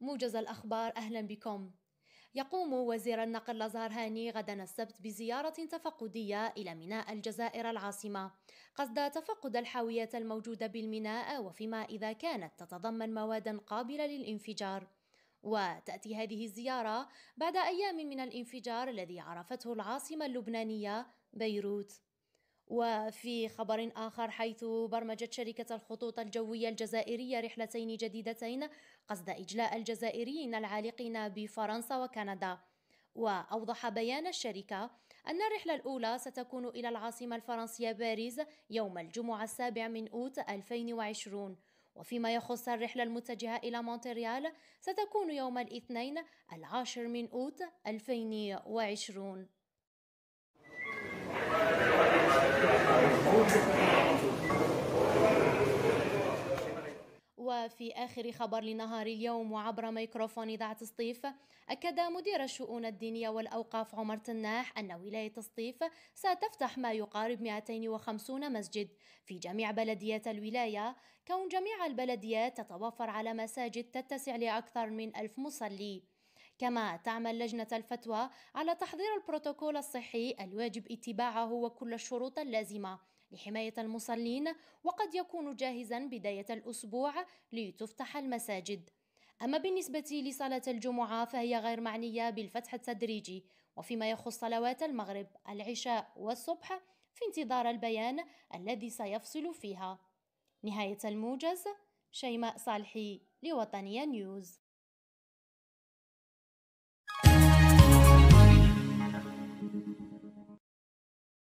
موجز الأخبار أهلا بكم يقوم وزير النقل لازار هاني غدا السبت بزيارة تفقدية إلى ميناء الجزائر العاصمة قصد تفقد الحاويات الموجودة بالميناء وفيما إذا كانت تتضمن مواد قابلة للانفجار وتأتي هذه الزيارة بعد أيام من الانفجار الذي عرفته العاصمة اللبنانية بيروت وفي خبر آخر حيث برمجت شركة الخطوط الجوية الجزائرية رحلتين جديدتين قصد إجلاء الجزائريين العالقين بفرنسا وكندا وأوضح بيان الشركة أن الرحلة الأولى ستكون إلى العاصمة الفرنسية باريس يوم الجمعة السابع من أوت 2020 وفيما يخص الرحلة المتجهة إلى مونتريال ستكون يوم الاثنين العاشر من أوت 2020 وفي آخر خبر لنهار اليوم وعبر ميكروفون إذاعة سطيف أكد مدير الشؤون الدينية والأوقاف عمر تناح أن ولاية سطيف ستفتح ما يقارب 250 مسجد في جميع بلديات الولاية كون جميع البلديات تتوفر على مساجد تتسع لأكثر من ألف مصلي كما تعمل لجنة الفتوى على تحضير البروتوكول الصحي الواجب اتباعه وكل الشروط اللازمة لحماية المصلين وقد يكون جاهزا بداية الأسبوع لتفتح المساجد أما بالنسبة لصلاة الجمعة فهي غير معنية بالفتح التدريجي وفيما يخص صلوات المغرب العشاء والصبح في انتظار البيان الذي سيفصل فيها نهاية الموجز شيماء صالحي لوطنية نيوز